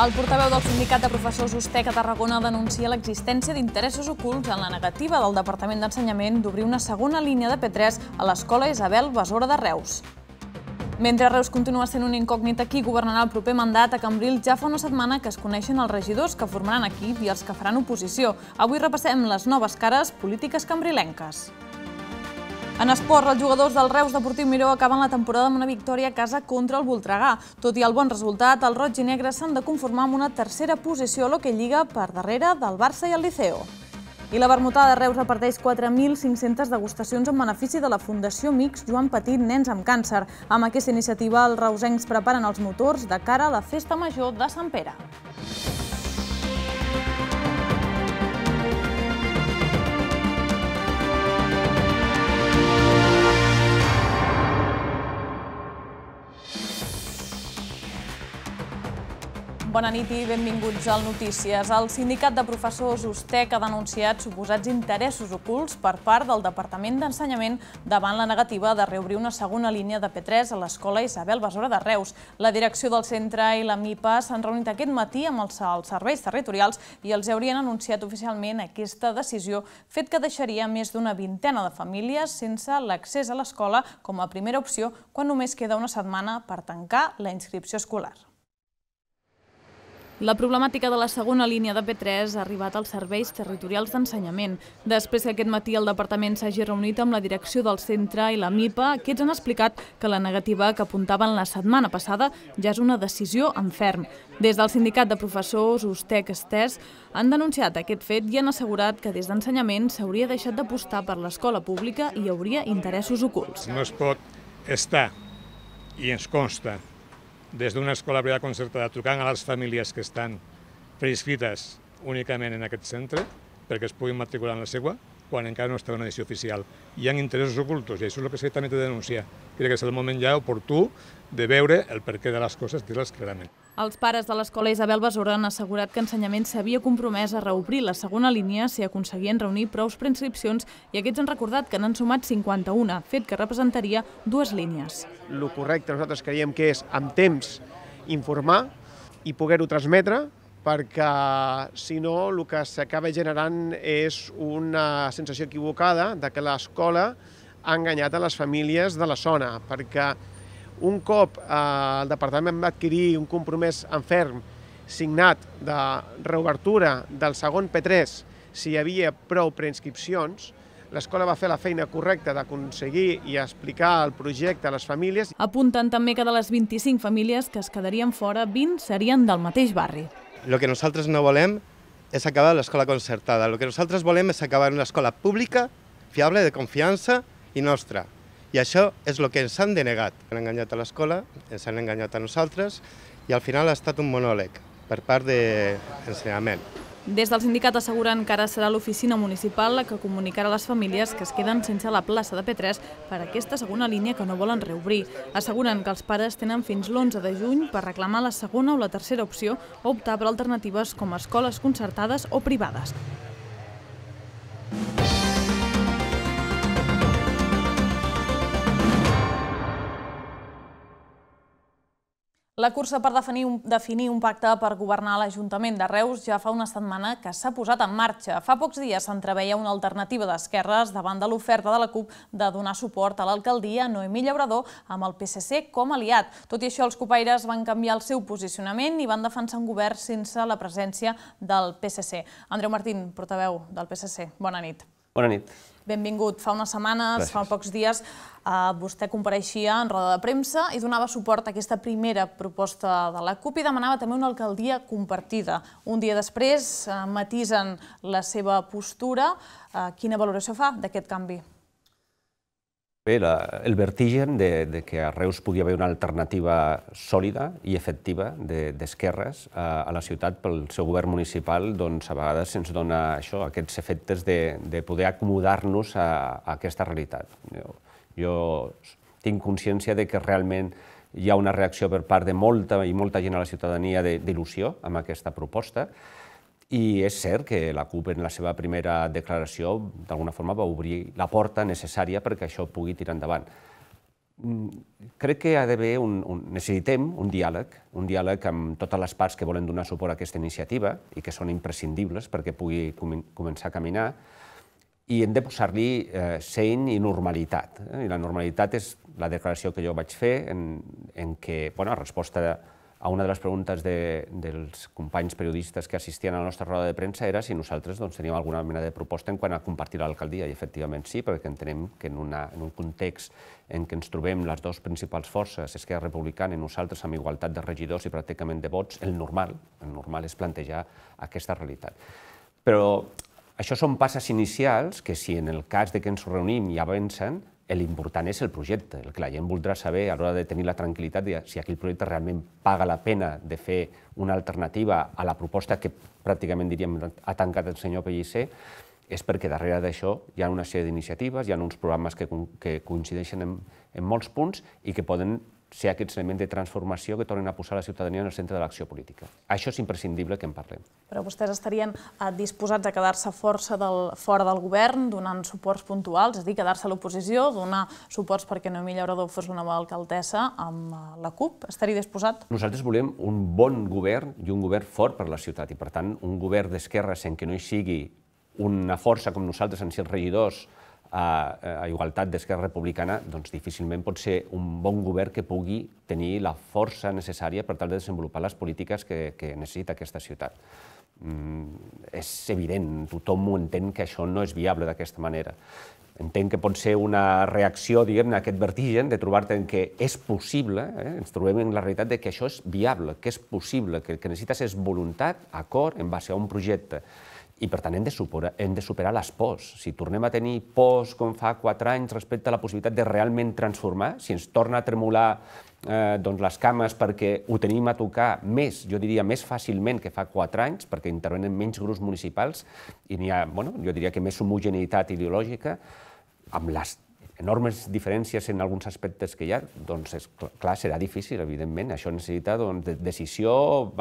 El portaveu del Sindicat de Professors Ustec a Tarragona denuncia l'existència d'interessos ocults en la negativa del Departament d'Ensenyament d'obrir una segona línia de P3 a l'Escola Isabel Besora de Reus. Mentre Reus continua sent un incògnit aquí governarà el proper mandat, a Cambril ja fa una setmana que es coneixen els regidors que formaran equip i els que faran oposició. Avui repassem les noves cares polítiques cambrilenques. En esport, els jugadors del Reus Deportiu Miró acaben la temporada amb una victòria a casa contra el Voltregà. Tot i el bon resultat, els roig i negre s'han de conformar amb una tercera posició a l'Hockey Lliga per darrere del Barça i el Liceo. I la vermutada de Reus reparteix 4.500 degustacions en benefici de la Fundació Mix Joan Petit Nens amb Càncer. Amb aquesta iniciativa, els reusencs preparen els motors de cara a la Festa Major de Sant Pere. Bona nit i benvinguts al Notícies. El sindicat de professors USTEC ha denunciat suposats interessos ocults per part del Departament d'Ensenyament davant la negativa de reobrir una segona línia de P3 a l'escola Isabel Besora de Reus. La direcció del centre i la MIPA s'han reunit aquest matí amb els, els serveis territorials i els haurien anunciat oficialment aquesta decisió, fet que deixaria més d'una vintena de famílies sense l'accés a l'escola com a primera opció quan només queda una setmana per tancar la inscripció escolar. La problemàtica de la segona línia de P3 ha arribat als serveis territorials d'ensenyament. Després que aquest matí el departament s'hagi reunit amb la direcció del centre i la MIPA, aquests han explicat que la negativa que apuntaven la setmana passada ja és una decisió en ferm. Des del sindicat de professors, USTEC Estès, han denunciat aquest fet i han assegurat que des d'ensenyament s'hauria deixat d'apostar per l'escola pública i hi hauria interessos ocults. No es pot estar, i ens consta, des d'una escola privada concertada trucant a les famílies que estan preinscrites únicament en aquest centre perquè es puguin matricular en la seva quan encara no està en una decisió oficial. Hi ha interessos ocultos i això és el que s'ha també de denunciar. Crec que és el moment ja oportú de veure el perquè de les coses, dir-les clarament. Els pares de l'escola Isabel Besora han assegurat que ensenyament s'havia compromès a reobrir la segona línia si aconseguien reunir prous preinscripcions i aquests han recordat que n'han sumat 51, fet que representaria dues línies. Lo correcte nosaltres creiem que és amb temps informar i poder-ho transmetre perquè si no el que s'acaba generant és una sensació equivocada de que l'escola ha enganyat a les famílies de la zona, perquè un cop eh, el departament va adquirir un compromís en ferm signat de reobertura del segon P3 si hi havia prou preinscripcions, l'escola va fer la feina correcta d'aconseguir i explicar el projecte a les famílies. Apunten també que de les 25 famílies que es quedarien fora, 20 serien del mateix barri. El que nosaltres no volem és acabar l'escola concertada. El que nosaltres volem és acabar una escola pública, fiable, de confiança i nostra. I això és el que ens han denegat. Han enganyat a l'escola, ens han enganyat a nosaltres i al final ha estat un monòleg per part d'ensenyament. De des del sindicat asseguren que ara serà l'oficina municipal la que comunicarà a les famílies que es queden sense la plaça de P3 per aquesta segona línia que no volen reobrir. Asseguren que els pares tenen fins l'11 de juny per reclamar la segona o la tercera opció o optar per alternatives com escoles concertades o privades. La cursa per definir un, definir un pacte per governar l'Ajuntament de Reus ja fa una setmana que s'ha posat en marxa. Fa pocs dies s'entreveia una alternativa d'esquerres davant de l'oferta de la CUP de donar suport a l'alcaldia Noemí Llaurador amb el PSC com a aliat. Tot i això, els copaires van canviar el seu posicionament i van defensar un govern sense la presència del PSC. Andreu Martín, portaveu del PSC, bona nit. Bona nit benvingut. Fa unes setmanes, Gràcies. fa pocs dies, eh, vostè compareixia en roda de premsa i donava suport a aquesta primera proposta de la CUP i demanava també una alcaldia compartida. Un dia després eh, matisen la seva postura. Eh, quina valoració fa d'aquest canvi? Bé, la, el vertigen de, de que a Reus pugui haver una alternativa sòlida i efectiva d'esquerres de, a, a la ciutat pel seu govern municipal, doncs a vegades se'ns dona això, aquests efectes de, de poder acomodar-nos a, a aquesta realitat. Jo, jo tinc consciència de que realment hi ha una reacció per part de molta i molta gent a la ciutadania d'il·lusió amb aquesta proposta, i és cert que la CUP en la seva primera declaració d'alguna forma va obrir la porta necessària perquè això pugui tirar endavant. Mm, crec que ha d'haver un, un... necessitem un diàleg, un diàleg amb totes les parts que volen donar suport a aquesta iniciativa i que són imprescindibles perquè pugui començar a caminar, i hem de posar-li eh, seny i normalitat. Eh? I la normalitat és la declaració que jo vaig fer en, en què, bueno, a resposta a una de les preguntes de, dels companys periodistes que assistien a la nostra roda de premsa era si nosaltres doncs, teníem alguna mena de proposta en quant a compartir l'alcaldia, i efectivament sí, perquè entenem que en, una, en un context en què ens trobem les dues principals forces, Esquerra Republicana i nosaltres, amb igualtat de regidors i pràcticament de vots, el normal, el normal és plantejar aquesta realitat. Però això són passes inicials que si en el cas de que ens reunim i avancen, l'important és el projecte, el que la gent voldrà saber a l'hora de tenir la tranquil·litat de si aquell projecte realment paga la pena de fer una alternativa a la proposta que pràcticament diríem ha tancat el senyor Pellicer, és perquè darrere d'això hi ha una sèrie d'iniciatives, hi ha uns programes que, que coincideixen en, en molts punts i que poden ser aquest element de transformació que tornin a posar la ciutadania en el centre de l'acció política. Això és imprescindible que en parlem. Però vostès estarien eh, disposats a quedar-se força del, fora del govern, donant suports puntuals, és a dir, quedar-se a l'oposició, donar suports perquè Noemí Llaurador fos una nova alcaldessa amb eh, la CUP? Estaria disposat? Nosaltres volem un bon govern i un govern fort per la ciutat i, per tant, un govern d'esquerra en què no hi sigui una força com nosaltres, en ser els regidors, a, a igualtat d'Esquerra Republicana, doncs difícilment pot ser un bon govern que pugui tenir la força necessària per tal de desenvolupar les polítiques que, que necessita aquesta ciutat. Mm, és evident, tothom ho entén que això no és viable d'aquesta manera. Entenc que pot ser una reacció, diguem-ne, a aquest vertigen de trobar-te en què és possible, eh? ens trobem en la realitat de que això és viable, que és possible, que el que necessites és voluntat, acord, en base a un projecte i per tant hem de, superar, hem de superar les pors. Si tornem a tenir pors com fa quatre anys respecte a la possibilitat de realment transformar, si ens torna a tremolar eh, doncs les cames perquè ho tenim a tocar més, jo diria més fàcilment que fa quatre anys, perquè intervenen menys grups municipals i n'hi ha, bueno, jo diria que més homogeneïtat ideològica, amb les enormes diferències en alguns aspectes que hi ha, doncs és, clar, serà difícil, evidentment. Això necessita doncs, decisió,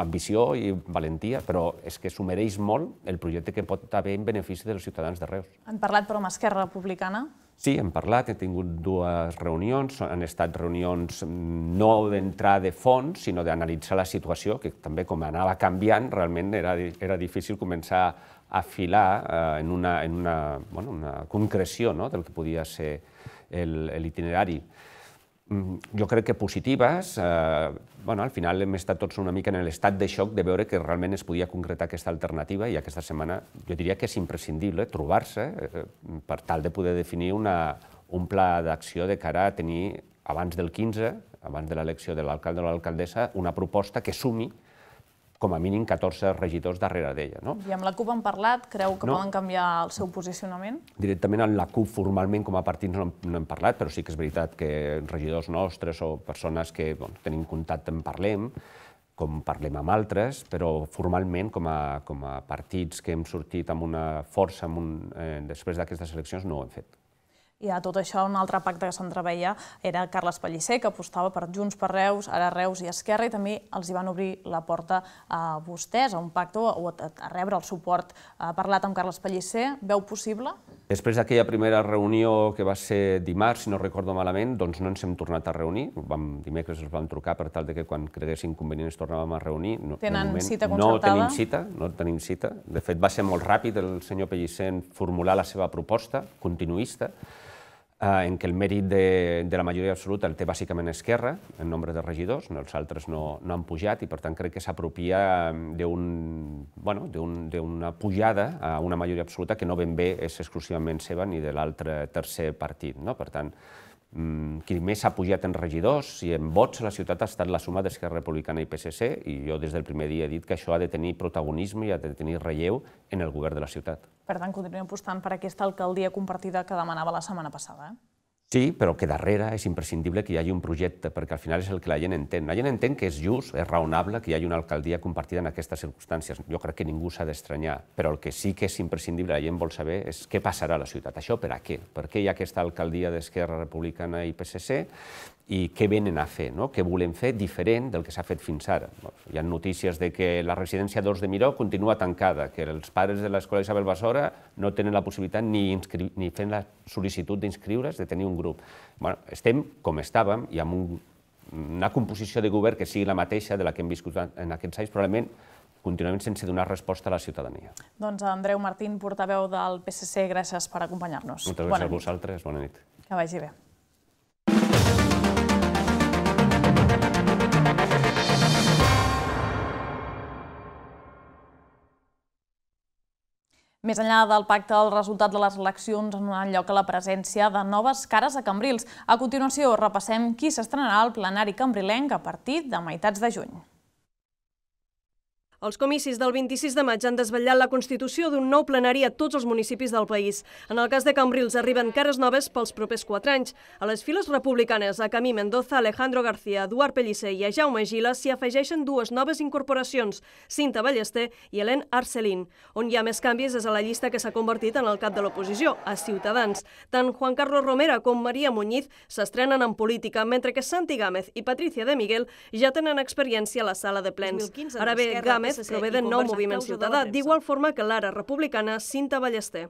ambició i valentia, però és que s'ho mereix molt el projecte que pot haver en benefici dels ciutadans de Reus. Han parlat, però, amb Esquerra Republicana? Sí, hem parlat, he tingut dues reunions, han estat reunions mm, no d'entrar de fons, sinó d'analitzar la situació, que també com anava canviant, realment era, era difícil començar afilar eh, en, una, en una, bueno, una concreció no? del que podia ser l'itinerari. Mm, jo crec que positives, eh, bueno, al final hem estat tots una mica en l'estat de xoc de veure que realment es podia concretar aquesta alternativa i aquesta setmana jo diria que és imprescindible trobar-se eh, per tal de poder definir una, un pla d'acció de cara a tenir abans del 15, abans de l'elecció de l'alcalde o l'alcaldessa, una proposta que sumi com a mínim 14 regidors darrere d'ella. No? I amb la CUP han parlat? Creu que no. poden canviar el seu posicionament? Directament amb la CUP formalment com a partit no, no hem parlat, però sí que és veritat que regidors nostres o persones que bon, tenim contacte en parlem, com parlem amb altres, però formalment com a, com a partits que hem sortit amb una força amb un, eh, després d'aquestes eleccions no ho hem fet. I a tot això, un altre pacte que s'entreveia era Carles Pellicer, que apostava per Junts per Reus, ara Reus i Esquerra, i també els hi van obrir la porta a vostès, a un pacte o a, a rebre el suport. Ha parlat amb Carles Pellicer, veu possible? Després d'aquella primera reunió que va ser dimarts, si no recordo malament, doncs no ens hem tornat a reunir. Vam, dimecres ens vam trucar per tal de que quan creguessin convenient ens tornàvem a reunir. No, Tenen moment, cita concertada? No tenim cita, no tenim cita. De fet, va ser molt ràpid el senyor Pellicer en formular la seva proposta continuista eh, en què el mèrit de, de la majoria absoluta el té bàsicament Esquerra, en nombre de regidors, no, els altres no, no han pujat, i per tant crec que s'apropia mm, d'una bueno, un, pujada a una majoria absoluta que no ben bé és exclusivament seva ni de l'altre tercer partit. No? Per tant, Mm, qui més s'ha pujat en regidors i en vots a la ciutat ha estat la suma d'Esquerra Republicana i PSC i jo des del primer dia he dit que això ha de tenir protagonisme i ha de tenir relleu en el govern de la ciutat. Per tant, continuem apostant per aquesta alcaldia compartida que demanava la setmana passada. Eh? Sí, però que darrere és imprescindible que hi hagi un projecte, perquè al final és el que la gent entén. La gent entén que és just, és raonable que hi hagi una alcaldia compartida en aquestes circumstàncies. Jo crec que ningú s'ha d'estranyar, però el que sí que és imprescindible, la gent vol saber, és què passarà a la ciutat. Això per a què? Per què hi ha aquesta alcaldia d'Esquerra Republicana i PSC? i què venen a fer, no? què volem fer diferent del que s'ha fet fins ara. Hi ha notícies de que la residència d'Ors de Miró continua tancada, que els pares de l'escola Isabel Basora no tenen la possibilitat ni, ni fent la sol·licitud d'inscriure's, de tenir un grup. Bueno, estem com estàvem i amb un, una composició de govern que sigui la mateixa de la que hem viscut en aquests anys, probablement continuament sense donar resposta a la ciutadania. Doncs Andreu Martín, portaveu del PSC, gràcies per acompanyar-nos. Moltes gràcies a vosaltres, bona nit. Que vagi bé. Més enllà del pacte, el resultat de les eleccions han donat lloc a la presència de noves cares a Cambrils. A continuació, repassem qui s'estrenarà al plenari cambrilenc a partir de meitats de juny. Els comicis del 26 de maig han desvetllat la constitució d'un nou plenari a tots els municipis del país. En el cas de Cambrils arriben cares noves pels propers quatre anys. A les files republicanes, a Camí Mendoza, Alejandro García, Eduard Pellicer i a Jaume Gila s'hi afegeixen dues noves incorporacions, Cinta Ballester i Helen Arcelin. On hi ha més canvis és a la llista que s'ha convertit en el cap de l'oposició, a Ciutadans. Tant Juan Carlos Romera com Maria Muñiz s'estrenen en política, mentre que Santi Gámez i Patricia de Miguel ja tenen experiència a la sala de plens. Ara bé, Gámez Campes prové de Nou Moviment Ciutadà, d'igual forma que l'ara republicana Cinta Ballester.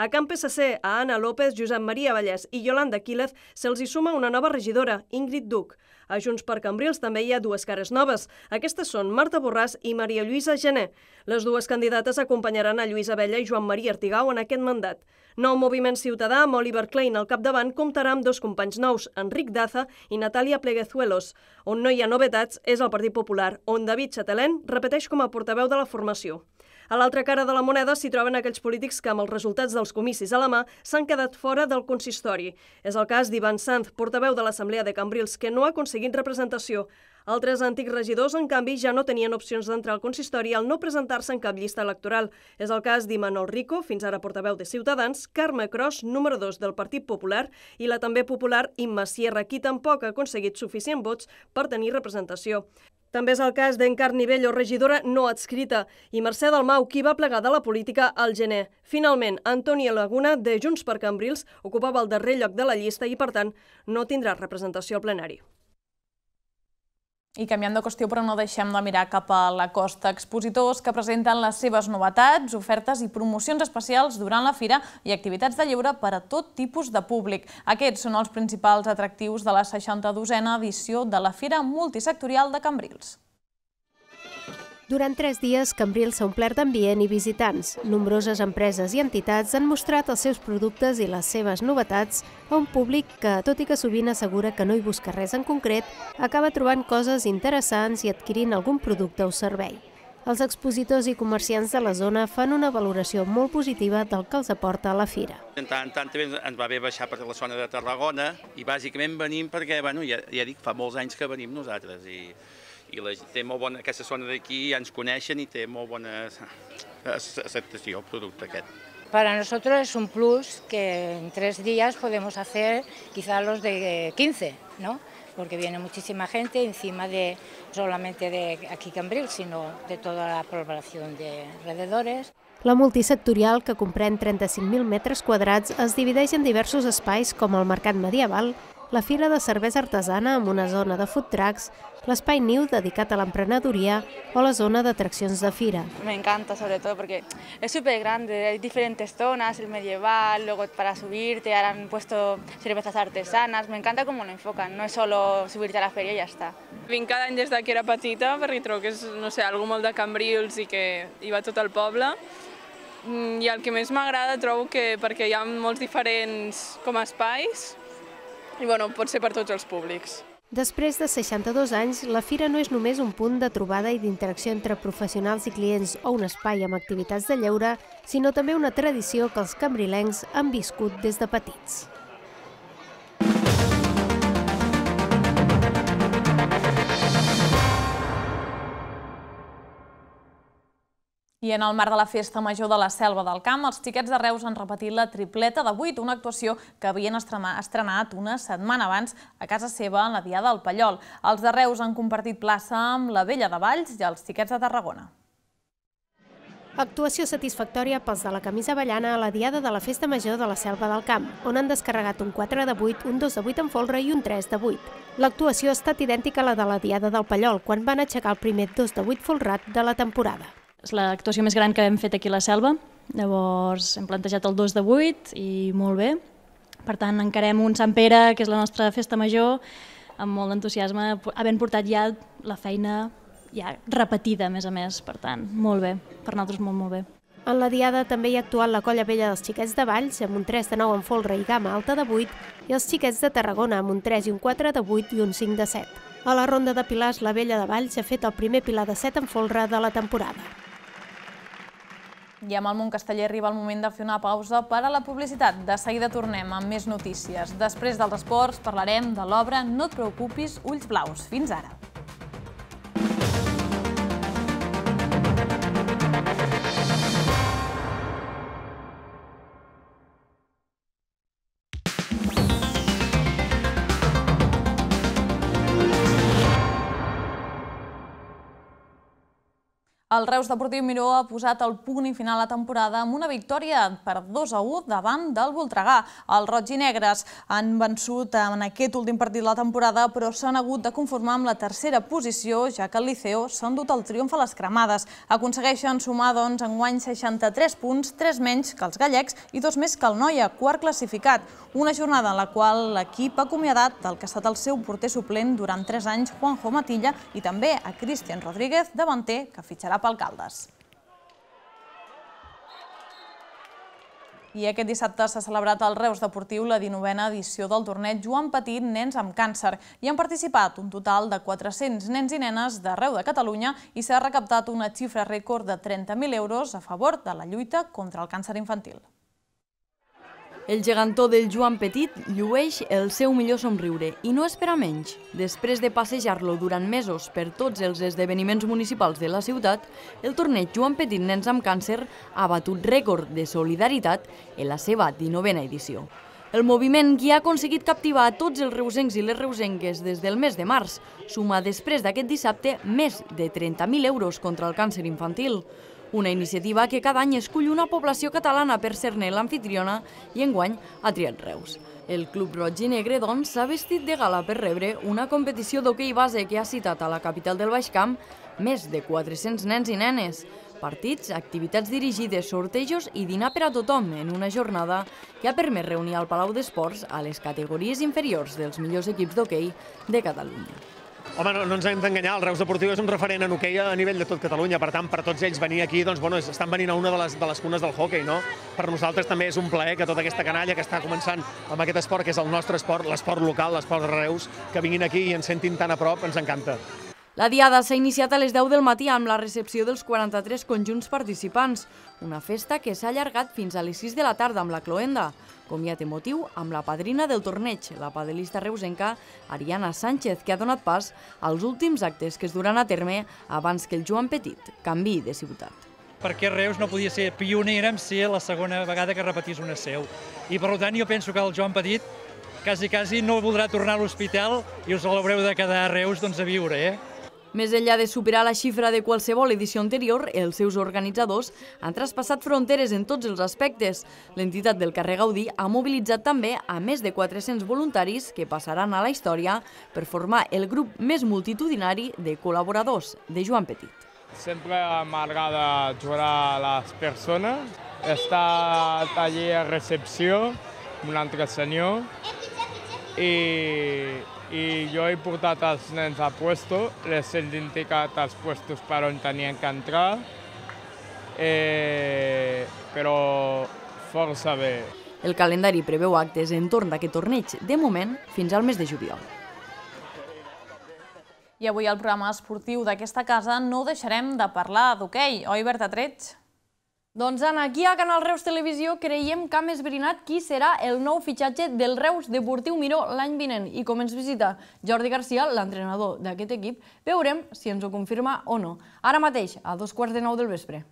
A Camp PSC, a Anna López, Josep Maria Vallès i Yolanda Quílez se'ls hi suma una nova regidora, Ingrid Duc. A Junts per Cambrils també hi ha dues cares noves. Aquestes són Marta Borràs i Maria Lluïsa Gené. Les dues candidates acompanyaran a Lluís Abella i Joan Maria Artigau en aquest mandat. Nou Moviment Ciutadà, amb Oliver Klein al capdavant, comptarà amb dos companys nous, Enric Daza i Natàlia Pleguezuelos. On no hi ha novetats és el Partit Popular, on David Chatelén repeteix com a portaveu de la formació. A l'altra cara de la moneda s'hi troben aquells polítics que amb els resultats dels comicis a la mà s'han quedat fora del consistori. És el cas d'Ivan Sanz, portaveu de l'Assemblea de Cambrils, que no ha aconseguit representació. Altres antics regidors, en canvi, ja no tenien opcions d'entrar al consistori al no presentar-se en cap llista electoral. És el cas d'Imanol Rico, fins ara portaveu de Ciutadans, Carme Cros, número 2 del Partit Popular, i la també popular Imma Sierra, qui tampoc ha aconseguit suficient vots per tenir representació. També és el cas d'Encar Nivello, regidora no adscrita, i Mercè Dalmau, qui va plegar de la política al gener. Finalment, Antònia Laguna, de Junts per Cambrils, ocupava el darrer lloc de la llista i, per tant, no tindrà representació al plenari. I canviant de qüestió, però no deixem de mirar cap a la costa. Expositors que presenten les seves novetats, ofertes i promocions especials durant la fira i activitats de lliure per a tot tipus de públic. Aquests són els principals atractius de la 62a edició de la Fira Multisectorial de Cambrils. Durant tres dies, Cambrils s'ha omplert d'ambient i visitants. Nombroses empreses i entitats han mostrat els seus productes i les seves novetats a un públic que, tot i que sovint assegura que no hi busca res en concret, acaba trobant coses interessants i adquirint algun producte o servei. Els expositors i comerciants de la zona fan una valoració molt positiva del que els aporta a la fira. En tant tant també ens va bé baixar per la zona de Tarragona i bàsicament venim perquè, bueno, ja, ja dic, fa molts anys que venim nosaltres i i la, té molt bona, aquesta zona d'aquí ja ens coneixen i té molt bona acceptació el producte aquest. Para nosotros es un plus que en tres días podemos hacer quizá los de 15, ¿no? porque viene muchísima gente encima de solamente de aquí Cambril, sino de toda la población de alrededores. La multisectorial, que comprèn 35.000 metres quadrats, es divideix en diversos espais com el Mercat Medieval, la Fira de Cervesa Artesana amb una zona de food trucks, l'espai niu dedicat a l'emprenedoria o la zona d'atraccions de fira. Me encanta, sobretot, perquè és hi hay diferentes zonas, el medieval, luego para subirte, ahora han puesto cervezas artesanas, me encanta cómo lo enfocan, no es solo subirte a la feria i ja està. Vinc cada any des de que era petita, perquè trobo que és, no sé, algo molt de Cambrils i que hi va tot el poble, mm, i el que més m'agrada trobo que perquè hi ha molts diferents com espais i bueno, pot ser per tots els públics. Després de 62 anys, la fira no és només un punt de trobada i d'interacció entre professionals i clients o un espai amb activitats de lleure, sinó també una tradició que els cambrilencs han viscut des de petits. I en el marc de la Festa Major de la Selva del Camp, els xiquets de Reus han repetit la tripleta de 8, una actuació que havien estrenat una setmana abans a casa seva en la Diada del Pallol. Els de Reus han compartit plaça amb la Vella de Valls i els xiquets de Tarragona. Actuació satisfactòria pels de la camisa ballana a la diada de la Festa Major de la Selva del Camp, on han descarregat un 4 de 8, un 2 de 8 en folre i un 3 de 8. L'actuació ha estat idèntica a la de la diada del Pallol, quan van aixecar el primer 2 de 8 folrat de la temporada és l'actuació més gran que hem fet aquí a la Selva. Llavors hem plantejat el 2 de 8 i molt bé. Per tant, encarem un Sant Pere, que és la nostra festa major, amb molt d'entusiasme, havent portat ja la feina ja repetida, a més a més. Per tant, molt bé. Per nosaltres, molt, molt bé. En la diada també hi ha actuat la colla vella dels xiquets de Valls, amb un 3 de 9 en folre i gamma alta de 8, i els xiquets de Tarragona, amb un 3 i un 4 de 8 i un 5 de 7. A la ronda de pilars, la vella de Valls ha fet el primer pilar de 7 en folre de la temporada. I amb el món casteller arriba el moment de fer una pausa per a la publicitat. De seguida tornem amb més notícies. Després dels esports parlarem de l'obra No et preocupis, ulls blaus. Fins ara. El Reus Deportiu Miró ha posat el punt i final a la temporada amb una victòria per 2 a 1 davant del Voltregà. Els roig i negres han vençut en aquest últim partit de la temporada, però s'han hagut de conformar amb la tercera posició, ja que el Liceo s'ha endut el triomf a les cremades. Aconsegueixen sumar, doncs, enguany 63 punts, 3 menys que els gallecs i 2 més que el Noia, quart classificat. Una jornada en la qual l'equip ha acomiadat del que ha estat el seu porter suplent durant 3 anys, Juanjo Matilla, i també a Cristian Rodríguez, davanter, que fitxarà per alcaldes. I aquest dissabte s'ha celebrat al Reus Deportiu la 19a edició del torneig Joan Petit Nens amb Càncer. Hi han participat un total de 400 nens i nenes d'arreu de Catalunya i s'ha recaptat una xifra rècord de 30.000 euros a favor de la lluita contra el càncer infantil. El gegantó del Joan Petit llueix el seu millor somriure i no espera menys. Després de passejar-lo durant mesos per tots els esdeveniments municipals de la ciutat, el torneig Joan Petit Nens amb Càncer ha batut rècord de solidaritat en la seva 19a edició. El moviment que ha aconseguit captivar a tots els reusencs i les reusenques des del mes de març suma després d'aquest dissabte més de 30.000 euros contra el càncer infantil una iniciativa que cada any escull una població catalana per ser-ne l'anfitriona i enguany ha triat Reus. El Club Roig i Negre, doncs, s'ha vestit de gala per rebre una competició d'hoquei base que ha citat a la capital del Baix Camp més de 400 nens i nenes, partits, activitats dirigides, sortejos i dinar per a tothom en una jornada que ha permès reunir al Palau d'Esports a les categories inferiors dels millors equips d'hoquei de Catalunya. Home, no, no ens hem d'enganyar, el Reus Deportiu és un referent en hoquei a nivell de tot Catalunya, per tant, per tots ells venir aquí, doncs, bueno, estan venint a una de les, de les cunes del hockey, no? Per nosaltres també és un plaer que tota aquesta canalla que està començant amb aquest esport, que és el nostre esport, l'esport local, l'esport de Reus, que vinguin aquí i ens sentin tan a prop, ens encanta. La diada s'ha iniciat a les 10 del matí amb la recepció dels 43 conjunts participants, una festa que s'ha allargat fins a les 6 de la tarda amb la cloenda comiat emotiu amb la padrina del torneig, la padelista reusenca Ariana Sánchez, que ha donat pas als últims actes que es duran a terme abans que el Joan Petit canvi de ciutat perquè Reus no podia ser pionera en ser la segona vegada que repetís una seu. I per tant jo penso que el Joan Petit quasi, quasi no voldrà tornar a l'hospital i us l'haureu de quedar a Reus doncs, a viure, eh? Més enllà de superar la xifra de qualsevol edició anterior, els seus organitzadors han traspassat fronteres en tots els aspectes. L'entitat del carrer Gaudí ha mobilitzat també a més de 400 voluntaris que passaran a la història per formar el grup més multitudinari de col·laboradors de Joan Petit. Sempre m'agrada jugar les persones. estar estat a recepció amb un altre senyor i i jo he portat els nens a puesto, les he indicat els puestos per on tenien que entrar, eh, però força bé. El calendari preveu actes entorn d'aquest torneig, de moment, fins al mes de juliol. I avui al programa esportiu d'aquesta casa no deixarem de parlar d'hoquei, oi Berta Trets? Doncs Anna, aquí a Canal Reus Televisió creiem que hem esbrinat qui serà el nou fitxatge del Reus Deportiu Miró l'any vinent. I com ens visita Jordi Garcia, l'entrenador d'aquest equip, veurem si ens ho confirma o no. Ara mateix, a dos quarts de nou del vespre.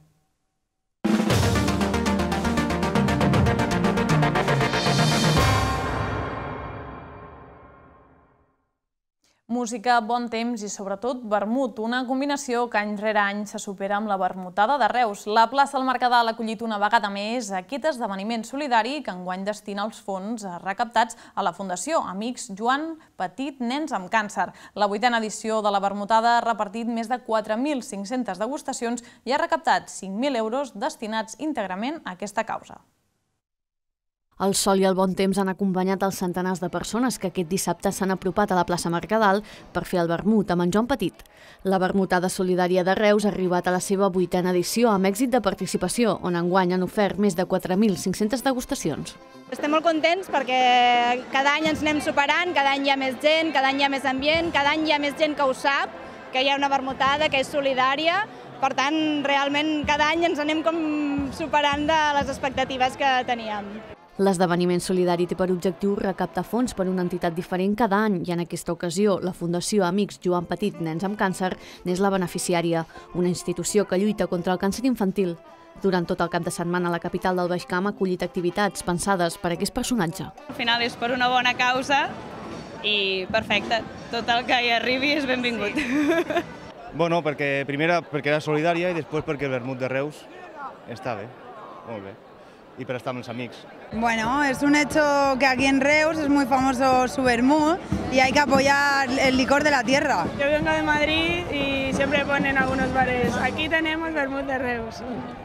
Música, bon temps i sobretot vermut, una combinació que any rere any se supera amb la vermutada de Reus. La plaça del Mercadal ha acollit una vegada més aquest esdeveniment solidari que enguany destina els fons recaptats a la Fundació Amics Joan Petit Nens amb Càncer. La vuitena edició de la vermutada ha repartit més de 4.500 degustacions i ha recaptat 5.000 euros destinats íntegrament a aquesta causa. El sol i el bon temps han acompanyat els centenars de persones que aquest dissabte s'han apropat a la plaça Mercadal per fer el vermut amb en Joan Petit. La vermutada solidària de Reus ha arribat a la seva vuitena edició amb èxit de participació, on enguany han ofert més de 4.500 degustacions. Estem molt contents perquè cada any ens anem superant, cada any hi ha més gent, cada any hi ha més ambient, cada any hi ha més gent que ho sap, que hi ha una vermutada, que és solidària, per tant, realment cada any ens anem com superant de les expectatives que teníem. L'esdeveniment solidari té per objectiu recaptar fons per una entitat diferent cada any i en aquesta ocasió la Fundació Amics Joan Petit Nens amb Càncer n'és la beneficiària, una institució que lluita contra el càncer infantil. Durant tot el cap de setmana, la capital del Baix Camp ha acollit activitats pensades per a aquest personatge. Al final és per una bona causa i perfecte, tot el que hi arribi és benvingut. Sí. bueno, perquè primera perquè era solidària i després perquè el vermut de Reus està bé, molt bé. ...y prestamos a Mix". Bueno, es un hecho que aquí en Reus es muy famoso su vermú y hay que apoyar el licor de la tierra. Yo vengo de Madrid y siempre ponen algunos bares. Aquí tenemos vermut de Reus.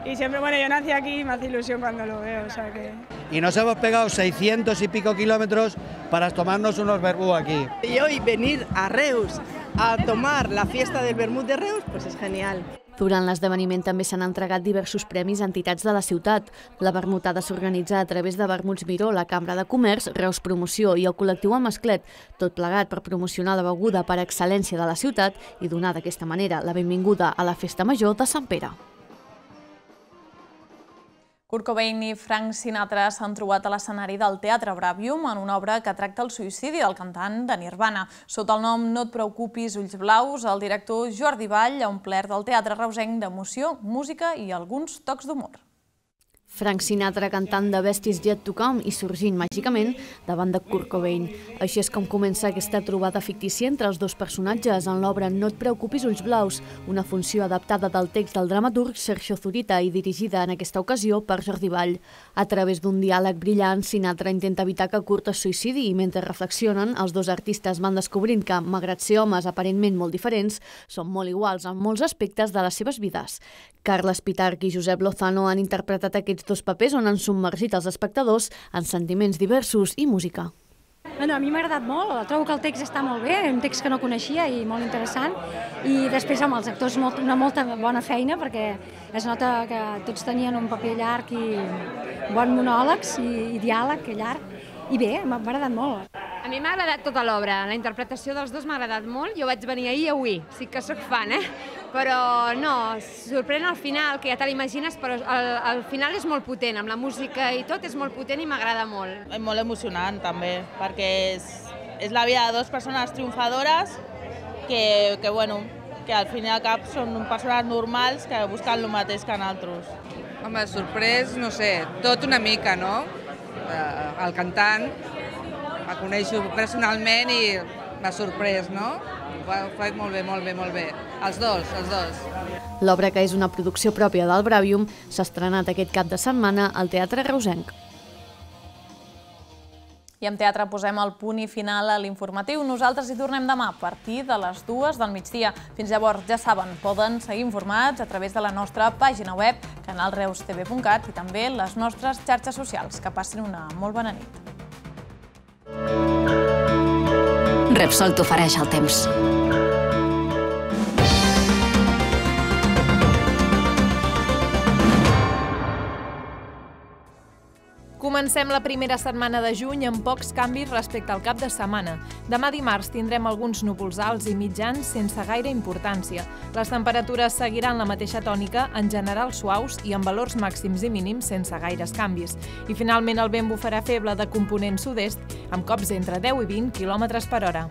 Y siempre, bueno, yo nací aquí y me hace ilusión cuando lo veo, o sea que... Y nos hemos pegado 600 y pico kilómetros para tomarnos unos vermú aquí. Y hoy venir a Reus a tomar la fiesta del vermut de Reus, pues es genial. Durant l'esdeveniment també s'han entregat diversos premis a entitats de la ciutat. La vermutada s'organitza a través de Vermuts Miró, la Cambra de Comerç, Reus Promoció i el col·lectiu Amasclet, tot plegat per promocionar la beguda per excel·lència de la ciutat i donar d'aquesta manera la benvinguda a la Festa Major de Sant Pere. Kurt Cobain i Frank Sinatra s'han trobat a l'escenari del Teatre Bravium en una obra que tracta el suïcidi del cantant de Nirvana. Sota el nom No et preocupis, ulls blaus, el director Jordi Vall ha omplert del Teatre Reusenc d'emoció, música i alguns tocs d'humor. Frank Sinatra cantant de Besties Yet To Come i sorgint màgicament davant de Kurt Cobain. Així és com comença aquesta trobada fictícia entre els dos personatges en l'obra No et preocupis ulls blaus, una funció adaptada del text del dramaturg Sergio Zurita i dirigida en aquesta ocasió per Jordi Vall. A través d'un diàleg brillant, Sinatra intenta evitar que Kurt es suïcidi i mentre reflexionen, els dos artistes van descobrint que, malgrat ser homes aparentment molt diferents, són molt iguals en molts aspectes de les seves vides. Carles Pitarch i Josep Lozano han interpretat aquests aquests dos papers on han submergit els espectadors en sentiments diversos i música. Bueno, a mi m'ha agradat molt, trobo que el text està molt bé, un text que no coneixia i molt interessant, i després amb els actors molt, una molta bona feina, perquè es nota que tots tenien un paper llarg i bon monòlegs i, i diàleg llarg, i bé, m'ha agradat molt. A mi m'ha agradat tota l'obra, la interpretació dels dos m'ha agradat molt, jo vaig venir ahir i avui, sí que sóc fan, eh? Però no, sorprèn al final, que ja te l'imagines, però el, el final és molt potent, amb la música i tot és molt potent i m'agrada molt. És molt emocionant també, perquè és, és la vida de dues persones triomfadores que, que, bueno, que al final i cap són persones normals que busquen el mateix que altres. Home, sorprès, no sé, tot una mica, no? eh, el cantant, el coneixo personalment i m'ha sorprès, no? Ho ha molt bé, molt bé, molt bé. Els dos, els dos. L'obra, que és una producció pròpia del Bravium, s'ha estrenat aquest cap de setmana al Teatre Reusenc. I amb teatre posem el punt i final a l'informatiu. Nosaltres hi tornem demà a partir de les dues del migdia. Fins llavors, ja saben, poden seguir informats a través de la nostra pàgina web, canalreustv.cat i també les nostres xarxes socials. Que passin una molt bona nit. Repsol t'ofereix el temps. Comencem la primera setmana de juny amb pocs canvis respecte al cap de setmana. Demà dimarts tindrem alguns núvols alts i mitjans sense gaire importància. Les temperatures seguiran la mateixa tònica, en general suaus i amb valors màxims i mínims sense gaires canvis. I finalment el vent bufarà feble de component sud-est amb cops entre 10 i 20 km per hora.